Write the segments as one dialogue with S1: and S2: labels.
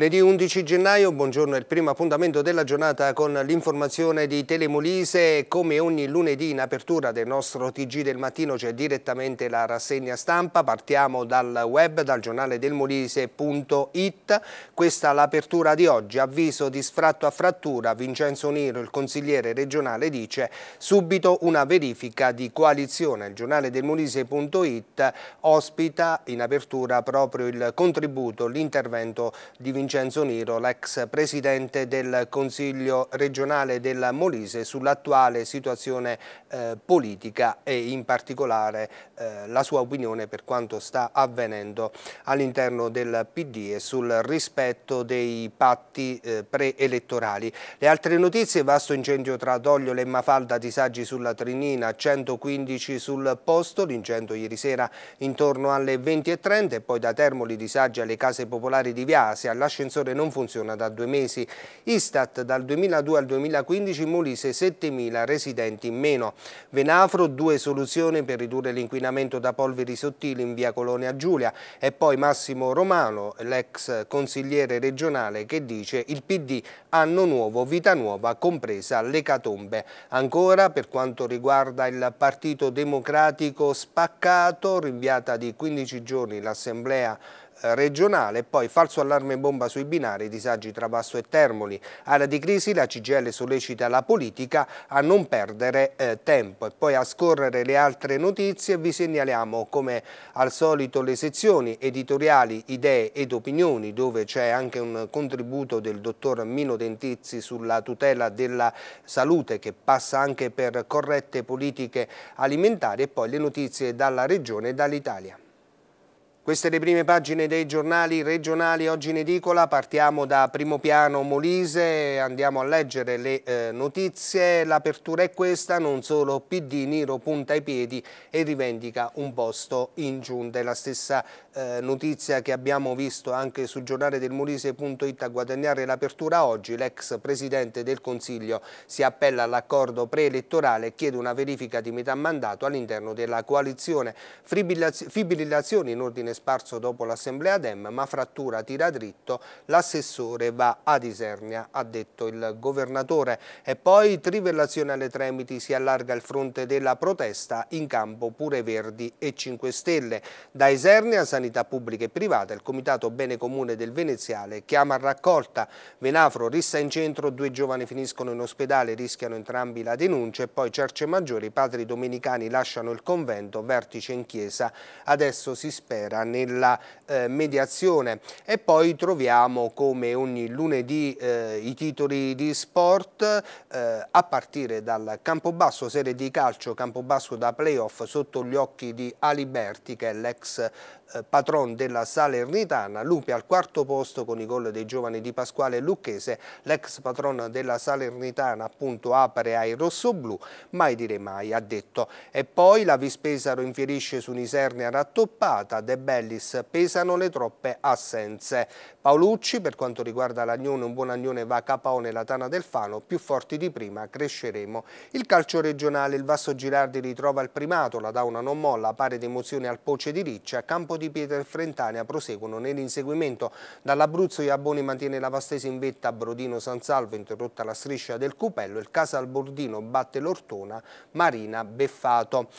S1: Lunedì 11 gennaio, buongiorno, è il primo appuntamento della giornata con l'informazione di Telemolise. Come ogni lunedì in apertura del nostro TG del mattino c'è direttamente la rassegna stampa. Partiamo dal web, dal giornale delmolise.it. Questa è l'apertura di oggi, avviso di sfratto a frattura. Vincenzo Niro, il consigliere regionale, dice subito una verifica di coalizione. Il giornale delmolise.it ospita in apertura proprio il contributo, l'intervento di Vincenzo Vincenzo Niro, l'ex presidente del Consiglio regionale del Molise, sull'attuale situazione eh, politica e in particolare eh, la sua opinione per quanto sta avvenendo all'interno del PD e sul rispetto dei patti eh, preelettorali. Le altre notizie, vasto incendio tra Doglio e Mafalda, disagi sulla Trinina, 115 sul posto, l'incendio ieri sera intorno alle 20.30 e poi da Termoli disagi alle case popolari di Viasi, alla Scena l'ascensore non funziona da due mesi. Istat dal 2002 al 2015 Molise 7.000 residenti in meno. Venafro due soluzioni per ridurre l'inquinamento da polveri sottili in via Colonia Giulia e poi Massimo Romano, l'ex consigliere regionale che dice il PD anno nuovo, vita nuova, compresa l'ecatombe. Ancora per quanto riguarda il Partito Democratico spaccato, rinviata di 15 giorni l'assemblea regionale, poi falso allarme bomba sui binari, disagi tra Basso e Termoli. Area di crisi, la CGL sollecita la politica a non perdere eh, tempo. E poi a scorrere le altre notizie vi segnaliamo come al solito le sezioni editoriali, idee ed opinioni dove c'è anche un contributo del dottor Mino Dentizzi sulla tutela della salute che passa anche per corrette politiche alimentari e poi le notizie dalla regione e dall'Italia. Queste le prime pagine dei giornali regionali oggi in edicola, partiamo da primo piano Molise, andiamo a leggere le eh, notizie, l'apertura è questa, non solo PD Niro punta i piedi e rivendica un posto in giunta, è la stessa eh, notizia che abbiamo visto anche sul giornale del Molise.it a guadagnare l'apertura oggi, l'ex presidente del Consiglio si appella all'accordo preelettorale e chiede una verifica di metà mandato all'interno della coalizione, fibrillazioni in ordine specifico sparso dopo l'assemblea DEM, ma frattura tira dritto, l'assessore va ad Isernia, ha detto il governatore. E poi trivellazione alle Tremiti si allarga il fronte della protesta, in campo pure Verdi e 5 Stelle. Da Isernia, sanità pubblica e privata, il Comitato Bene Comune del Veneziale chiama a raccolta. Venafro rissa in centro, due giovani finiscono in ospedale, rischiano entrambi la denuncia e poi Cerce Maggiori, i padri domenicani lasciano il convento, vertice in chiesa. Adesso si spera Cina nella eh, mediazione. E poi troviamo come ogni lunedì eh, i titoli di sport eh, a partire dal Campobasso, serie di calcio Campobasso da playoff sotto gli occhi di Aliberti che è l'ex eh, patron della Salernitana, Lupi al quarto posto con i gol dei giovani di Pasquale e Lucchese, l'ex patron della Salernitana appunto apre ai rossoblù, mai dire mai ha detto. E poi la Vispesaro infierisce su un'isernia rattoppata, De Bellis pesano le troppe assenze. Paolucci per quanto riguarda l'Agnone, un buon Agnone va a capo nella Tana del Fano, più forti di prima cresceremo. Il calcio regionale, il Vasso Girardi ritrova il primato, la Dauna non molla, pare d'emozione al Poce di Riccia, Campo di di Pietra e Frentania proseguono nell'inseguimento. Dall'Abruzzo Iaboni mantiene la Vastese in vetta a Brodino San Salvo, interrotta la striscia del Cupello, il Casal Bordino batte l'Ortona, Marina Beffato.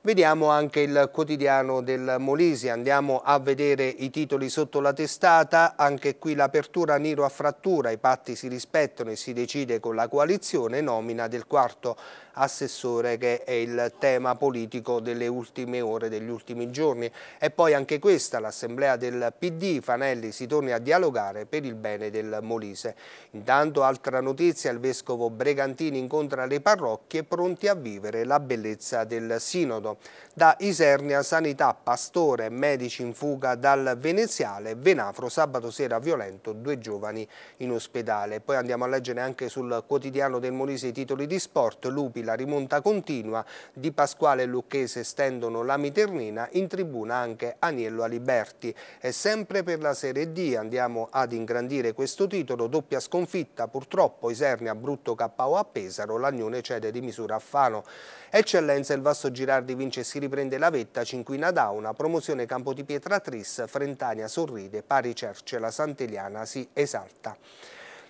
S1: Vediamo anche il quotidiano del Molise, andiamo a vedere i titoli sotto la testata, anche qui l'apertura Nero a frattura, i patti si rispettano e si decide con la coalizione, nomina del quarto assessore che è il tema politico delle ultime ore, degli ultimi giorni. E poi anche questa, l'assemblea del PD, Fanelli si torna a dialogare per il bene del Molise. Intanto altra notizia, il vescovo Bregantini incontra le parrocchie pronti a vivere la bellezza del sinodo. Da Isernia, sanità, pastore, medici in fuga dal veneziale, Venafro sabato sera violento, due giovani in ospedale. Poi andiamo a leggere anche sul quotidiano del Molise i titoli di sport, Lupi la rimonta continua di Pasquale e Lucchese stendono la miternina, in tribuna anche Aniello Aliberti. E sempre per la Serie D andiamo ad ingrandire questo titolo, doppia sconfitta purtroppo Isernia brutto KO a Pesaro, l'Agnone cede di misura a Fano. Eccellenza il Vasto Girardi vince e si riprende la vetta, Cinquina Dauna, promozione Campo di Pietra Tris, Frentania sorride, Pari Cerce, la Santeliana si esalta.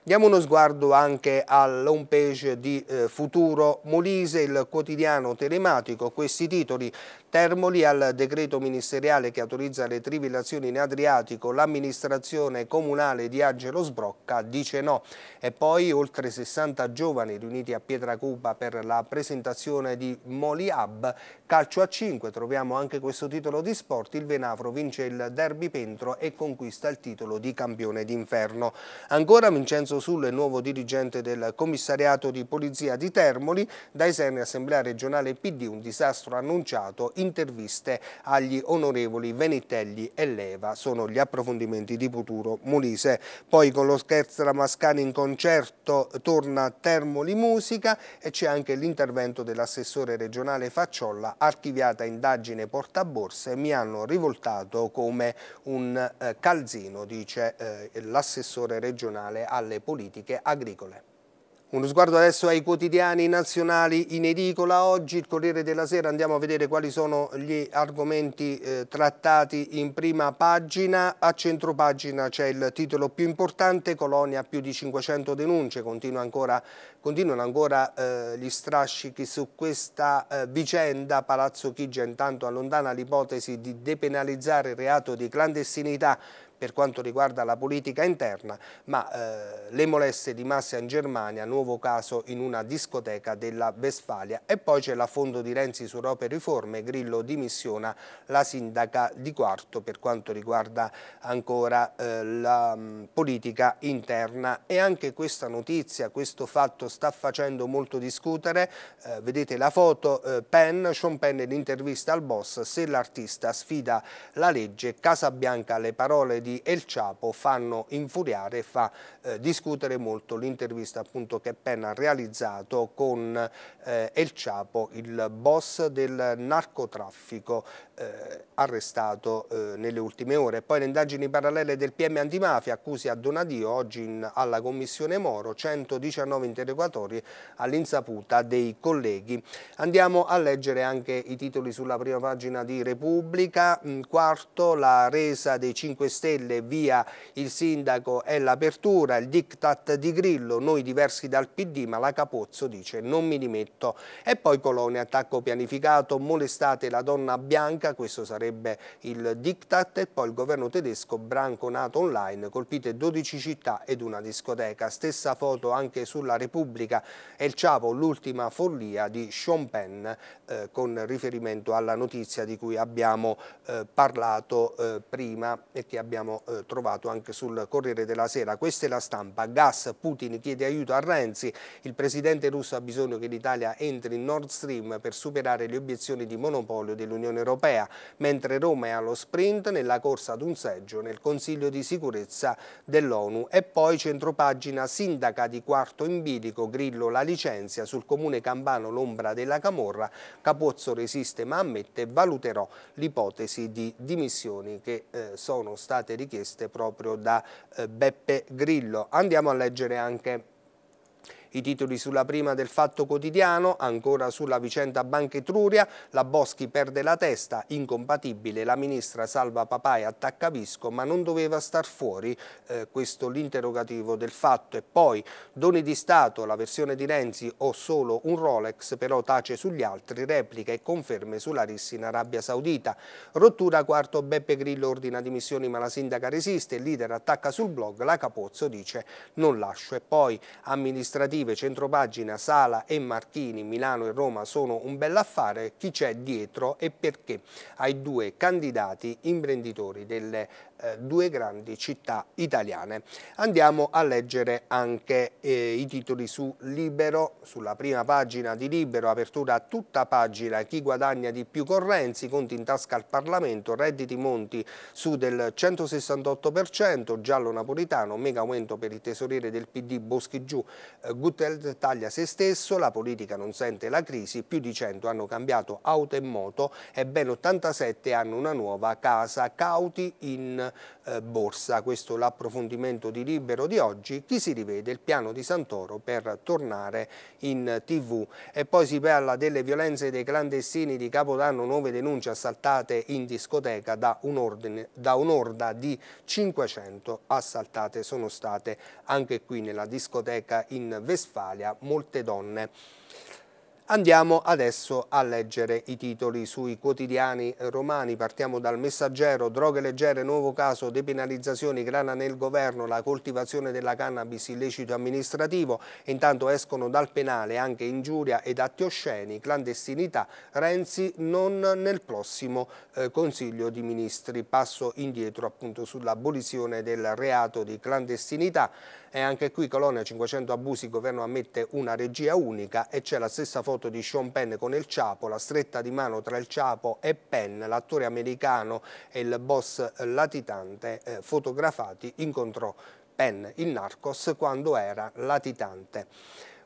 S1: Diamo uno sguardo anche all'home page di eh, Futuro Molise, il quotidiano telematico. Questi titoli Termoli al decreto ministeriale che autorizza le trivellazioni in Adriatico, l'amministrazione comunale di Angelo Sbrocca dice no. E poi oltre 60 giovani riuniti a Pietracuba per la presentazione di Moli Hub, calcio a 5, troviamo anche questo titolo di sport, il Venafro vince il derby Pentro e conquista il titolo di campione d'inferno. Ancora Vincenzo Sullo è nuovo dirigente del commissariato di polizia di Termoli, da esene assemblea regionale PD un disastro annunciato in interviste agli onorevoli Venitelli e Leva. Sono gli approfondimenti di Futuro Molise. Poi con lo Scherzra Mascani in concerto torna Termoli Musica e c'è anche l'intervento dell'assessore regionale Facciolla, archiviata indagine portaborse, mi hanno rivoltato come un eh, calzino, dice eh, l'assessore regionale alle politiche agricole. Uno sguardo adesso ai quotidiani nazionali in edicola. Oggi il Corriere della Sera andiamo a vedere quali sono gli argomenti eh, trattati in prima pagina. A centropagina c'è il titolo più importante, Colonia più di 500 denunce. Continua ancora, continuano ancora eh, gli strascichi su questa eh, vicenda. Palazzo Chigia intanto allontana l'ipotesi di depenalizzare il reato di clandestinità per quanto riguarda la politica interna, ma eh, le molestie di massa in Germania, nuovo caso in una discoteca della Vesfalia. E poi c'è l'affondo di Renzi su Rope Riforme, Grillo dimissiona la sindaca di Quarto per quanto riguarda ancora eh, la mh, mm, politica interna. E anche questa notizia, questo fatto sta facendo molto discutere. Eh, vedete la foto, eh, Penn, Sean Penn intervista al boss, se l'artista sfida la legge, Casa Bianca, le parole di di El Chapo fanno infuriare e fa eh, discutere molto l'intervista appunto che Penna ha realizzato con eh, El Chapo, il boss del narcotraffico eh, arrestato eh, nelle ultime ore. Poi le indagini parallele del PM antimafia accusi a Donadio oggi in, alla Commissione Moro 119 interrogatori all'insaputa dei colleghi. Andiamo a leggere anche i titoli sulla prima pagina di Repubblica, mm, quarto la resa dei 5 Stelle Stelle, via il sindaco è l'apertura, il diktat di Grillo, noi diversi dal PD, ma la Capozzo dice non mi dimetto. E poi Colone, attacco pianificato, molestate la donna bianca, questo sarebbe il diktat, e poi il governo tedesco, branco nato online, colpite 12 città ed una discoteca. Stessa foto anche sulla Repubblica e il Ciapo, l'ultima follia di Sean Penn, eh, con riferimento alla notizia di cui abbiamo eh, parlato eh, prima e che abbiamo abbiamo eh, trovato anche sul Corriere della Sera. Questa è la stampa. Gas, Putin chiede aiuto a Renzi. Il presidente russo ha bisogno che l'Italia entri in Nord Stream per superare le obiezioni di monopolio dell'Unione Europea, mentre Roma è allo sprint nella corsa ad un seggio nel Consiglio di sicurezza dell'ONU. E poi centropagina sindaca di quarto in bilico, Grillo la licenzia sul comune campano l'ombra della Camorra, Capozzo resiste ma ammette valuterò l'ipotesi di dimissioni che eh, sono state richieste proprio da eh, Beppe Grillo. Andiamo a leggere anche i titoli sulla prima del Fatto Quotidiano, ancora sulla vicenda Banca Etruria, la Boschi perde la testa, incompatibile, la ministra Salva papà e attacca Visco ma non doveva star fuori, eh, questo l'interrogativo del fatto. E poi doni di Stato, la versione di Renzi o solo un Rolex però tace sugli altri, replica e conferme sulla rissa in Arabia Saudita. Rottura quarto Beppe Grillo ordina dimissioni ma la sindaca resiste, il leader attacca sul blog, la Capozzo dice non lascio. E poi amministrativo alternative Centropagina, Sala e Marchini, Milano e Roma sono un bell'affare, chi c'è dietro e perché ai due candidati imprenditori delle eh, due grandi città italiane. Andiamo a leggere anche eh, i titoli su Libero, sulla prima pagina di Libero, apertura a tutta pagina, chi guadagna di più correnzi, conti in tasca al Parlamento, redditi monti su del 168%, giallo napolitano, mega aumento per il tesoriere del PD Boschi giù, eh, Guttel taglia se stesso, la politica non sente la crisi, più di 100 hanno cambiato auto e moto e ben 87 hanno una nuova casa, cauti in eh, borsa. Questo è l'approfondimento di Libero di oggi. Chi si rivede il piano di Santoro per tornare in tv. E poi si parla delle violenze dei clandestini di Capodanno, nuove denunce assaltate in discoteca da un'orda un di 500 assaltate sono state anche qui nella discoteca in Vestfalia molte donne. Andiamo adesso a leggere i titoli sui quotidiani romani, partiamo dal messaggero, droghe leggere, nuovo caso, depenalizzazioni, grana nel governo, la coltivazione della cannabis illecito amministrativo, intanto escono dal penale anche ingiuria ed atti osceni, clandestinità, Renzi non nel prossimo eh, Consiglio di Ministri, passo indietro appunto sull'abolizione del reato di clandestinità e anche qui Colonia 500 abusi, il governo ammette una regia unica e c'è la stessa foto foto di Sean Penn con il Ciapo, la stretta di mano tra il Ciapo e Penn, l'attore americano e il boss latitante eh, fotografati incontrò Penn, il narcos, quando era latitante.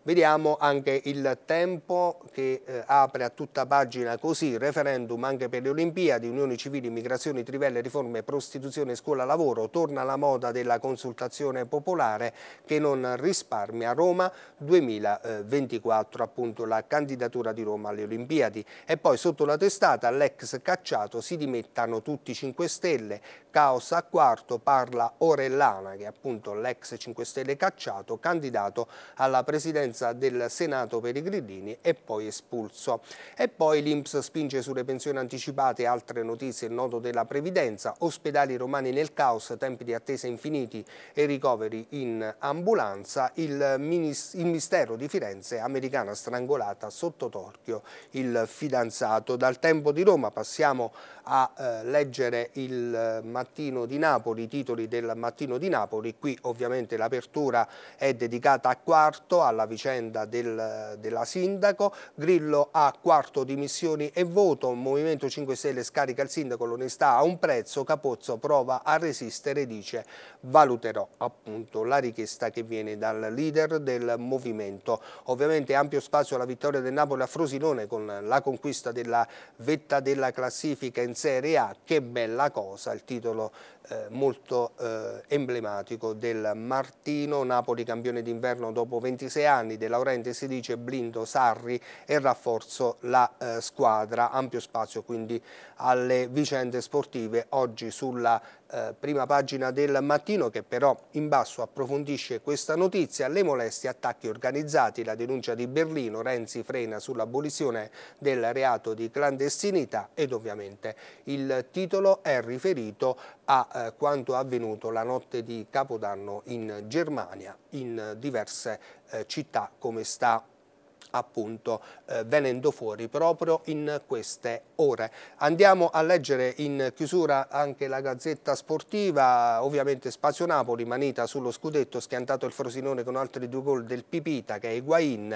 S1: Vediamo anche il tempo che eh, apre a tutta pagina così, referendum anche per le Olimpiadi, unioni civili, migrazioni, trivelle, riforme, prostituzione, scuola, lavoro, torna la moda della consultazione popolare che non risparmia Roma 2024, appunto la candidatura di Roma alle Olimpiadi. E poi sotto la testata l'ex cacciato si dimettano tutti 5 Stelle, Caos a quarto parla Orellana, che è appunto l'ex 5 Stelle cacciato, candidato alla presidenza del Senato per i Grillini e poi espulso. E poi l'Inps spinge sulle pensioni anticipate, altre notizie, il nodo della previdenza, ospedali romani nel caos, tempi di attesa infiniti e ricoveri in ambulanza, il, il mistero di Firenze, americana strangolata sotto torchio, il fidanzato. Dal tempo di Roma passiamo a eh, leggere il eh, Mattino di Napoli, i titoli del Mattino di Napoli, qui ovviamente l'apertura è dedicata a quarto, alla vicenda del, della sindaco, Grillo a quarto dimissioni e voto, Movimento 5 Stelle scarica il sindaco, l'onestà a un prezzo, Capozzo prova a resistere, dice valuterò appunto la richiesta che viene dal leader del movimento. Ovviamente ampio spazio alla vittoria del Napoli a Frosinone con la conquista della vetta della classifica in Serie A, che bella cosa, il titolo titolo eh, molto eh, emblematico del Martino, Napoli campione d'inverno dopo 26 anni, De Laurenti si dice blindo Sarri e rafforzo la eh, squadra, ampio spazio quindi alle vicende sportive oggi sulla eh, prima pagina del mattino che però in basso approfondisce questa notizia, le molestie attacchi organizzati, la denuncia di Berlino, Renzi frena sull'abolizione del reato di clandestinità ed ovviamente il titolo è riferito a eh, quanto avvenuto la notte di Capodanno in Germania, in diverse eh, città come sta appunto eh, venendo fuori proprio in queste ore. Andiamo a leggere in chiusura anche la Gazzetta Sportiva, ovviamente Spazio Napoli, Manita sullo scudetto, schiantato il Frosinone con altri due gol del Pipita che è Higuain,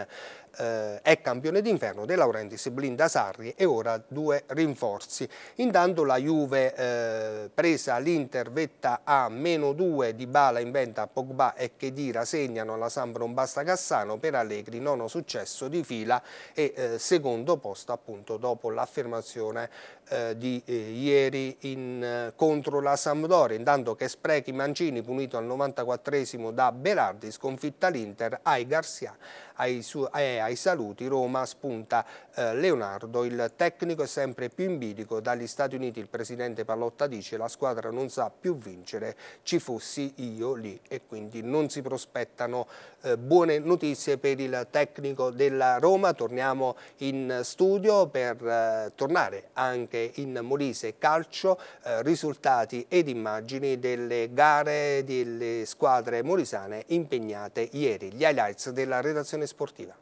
S1: eh, è campione d'inferno, De Laurentiis blinda Sarri e ora due rinforzi. Intanto la Juve eh, presa l'Inter vetta a meno 2 di Bala inventa Pogba e Chedira segnano alla Sambron Basta Cassano per Allegri nono successo corso di fila e eh, secondo posto appunto dopo l'affermazione eh, di eh, ieri in, eh, contro la Sampdoria, intanto che sprechi Mancini punito al 94esimo da Berardi, sconfitta l'Inter ai Garcia ai, su, eh, ai saluti Roma spunta eh, Leonardo, il tecnico è sempre più in bilico, dagli Stati Uniti il presidente Pallotta dice la squadra non sa più vincere, ci fossi io lì e quindi non si prospettano eh, buone notizie per il tecnico della Roma, torniamo in studio per eh, tornare anche in Molise Calcio, eh, risultati ed immagini delle gare delle squadre molisane impegnate ieri, gli highlights della redazione esportiva.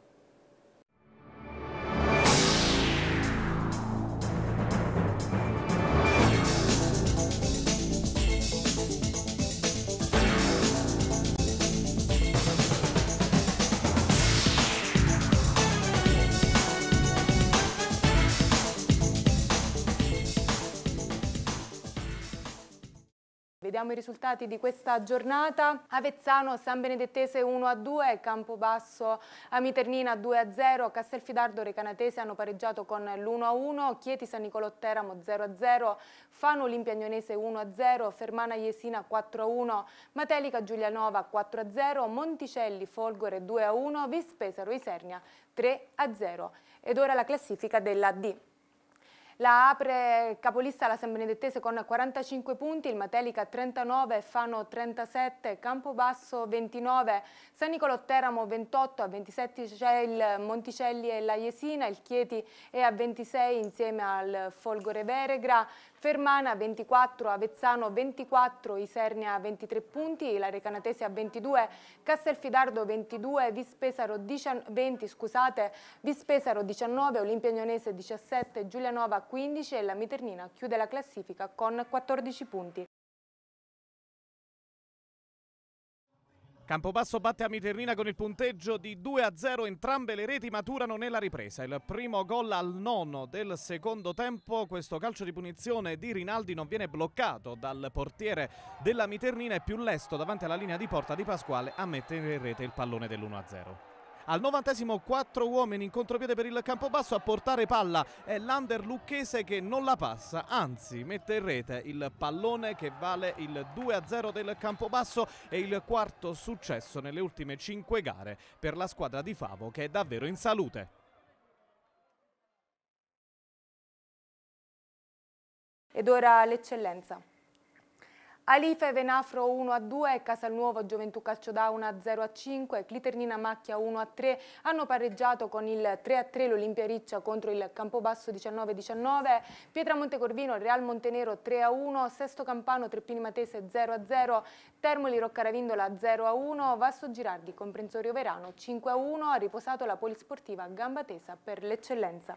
S2: Vediamo i risultati di questa giornata. Avezzano, San Benedettese 1-2, Campobasso, Amiternina 2-0, Castelfidardo, Recanatese hanno pareggiato con l'1-1, Chieti, San Nicolò, Teramo 0-0, Fano, Olimpiagnonese 1-0, Fermana, Iesina 4-1, Matelica, Giulianova 4-0, Monticelli, Folgore 2-1, Vispesaro, Isernia 3-0. Ed ora la classifica della D. La apre capolista la San Benedettese con 45 punti, il Matelica 39, Fano 37, Campobasso 29, San Nicolò Teramo 28, a 27 c'è il Monticelli e la Jesina, il Chieti è a 26 insieme al Folgore Veregra, Fermana 24, Avezzano 24, Isernia 23 punti, la Recanatese a 22, Castelfidardo 22, Vispesaro 20, scusate, Vispesaro 19, Olimpiagnonese 17, Giulianova 15 e la Miternina chiude la classifica con 14 punti.
S3: Campobasso batte a Amiternina con il punteggio di 2-0, a entrambe le reti maturano nella ripresa. Il primo gol al nono del secondo tempo, questo calcio di punizione di Rinaldi non viene bloccato dal portiere della Miternina e più lesto davanti alla linea di porta di Pasquale a mettere in rete il pallone dell'1-0. a al novantesimo quattro uomini in contropiede per il Campobasso a portare palla è l'Under Lucchese che non la passa, anzi mette in rete il pallone che vale il 2-0 del Campobasso e il quarto successo nelle ultime cinque gare per la squadra di Favo che è davvero in salute.
S2: Ed ora l'eccellenza. Alife Venafro 1 a 2, Casalnuovo Gioventù Calcio Calciodauna 0 a 5, Cliternina Macchia 1 a 3 hanno pareggiato con il 3 a 3 l'Olimpia Riccia contro il Campobasso 19 a 19, Pietra Montecorvino Real Montenero 3 a 1, Sesto Campano Treppini Matese 0 a 0, Termoli Roccaravindola 0 a 1, Vasto Girardi Comprensorio Verano 5 a 1, ha riposato la polisportiva Gambatesa per l'eccellenza.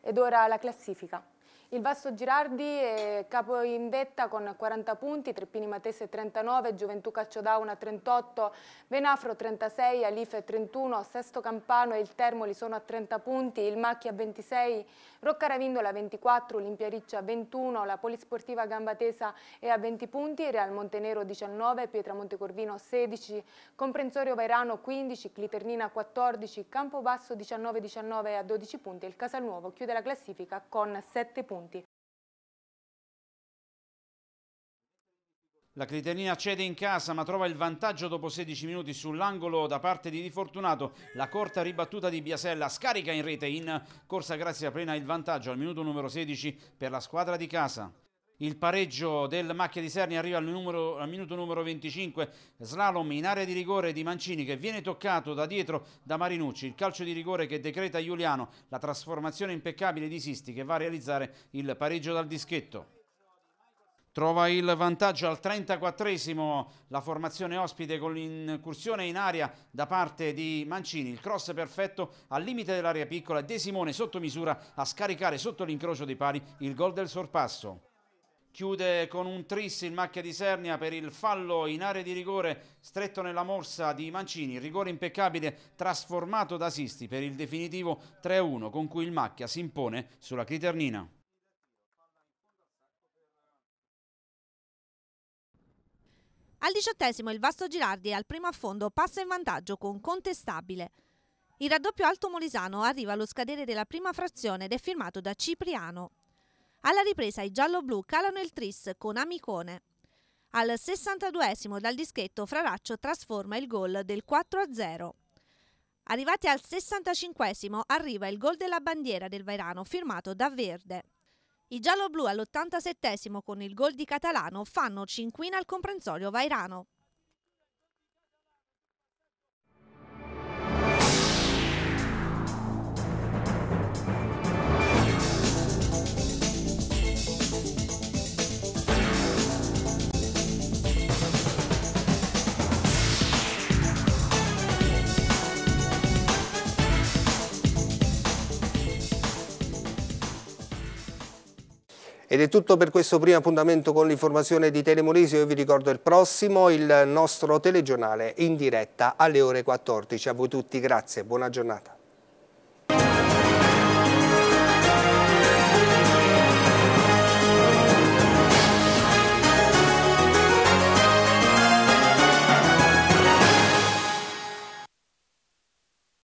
S2: Ed ora la classifica. Il Vasto Girardi è capo in vetta con 40 punti, Treppini Matese 39, Gioventù Cacciodauna 38, Venafro 36, Alife 31, Sesto Campano e il Termoli sono a 30 punti, il Macchia 26, Roccaravindola 24, Olimpia 21, la Polisportiva Gambatesa è a 20 punti, Real Montenero 19, Pietramonte Corvino 16, Comprensorio Vairano 15, Cliternina 14, Campobasso 19-19 a 12 punti e il Casalnuovo chiude la classifica con 7 punti punti.
S3: La Criterina cede in casa ma trova il vantaggio dopo 16 minuti sull'angolo da parte di Di Fortunato. La corta ribattuta di Biasella scarica in rete in corsa grazie a Plena il vantaggio al minuto numero 16 per la squadra di casa il pareggio del Macchia di Serni arriva al, numero, al, minuto numero 25, slalom in area di rigore di Mancini che viene toccato da dietro da Marinucci, il calcio di rigore che decreta Giuliano, la trasformazione impeccabile di Sisti che va a realizzare il pareggio dal dischetto. Trova il vantaggio al 34esimo la formazione ospite con l'incursione in aria da parte di Mancini. Il cross perfetto al limite dell'area piccola. De Simone sotto misura a scaricare sotto l'incrocio dei pari il gol del sorpasso. Chiude con un tris in macchia di Sernia per il fallo in area di rigore stretto nella morsa di Mancini. Rigore impeccabile trasformato da Sisti per il definitivo 3-1 con cui il macchia si impone sulla Criternina.
S2: Al diciottesimo il Vasto Girardi al primo affondo passa in vantaggio con contestabile. Il raddoppio alto molisano arriva allo scadere della prima frazione ed è firmato da Cipriano. Alla ripresa i giallo-blu calano il tris con Amicone. Al 62esimo dal dischetto Fraraccio trasforma il gol del 4-0. Arrivati al 65esimo arriva il gol della bandiera del Vairano firmato da Verde. I giallo-blu all'87esimo con il gol di Catalano fanno cinquina al comprensorio Vairano.
S1: Ed è tutto per questo primo appuntamento con l'informazione di Telemolesi. Io vi ricordo il prossimo, il nostro telegiornale in diretta alle ore 14. A voi tutti grazie, buona giornata.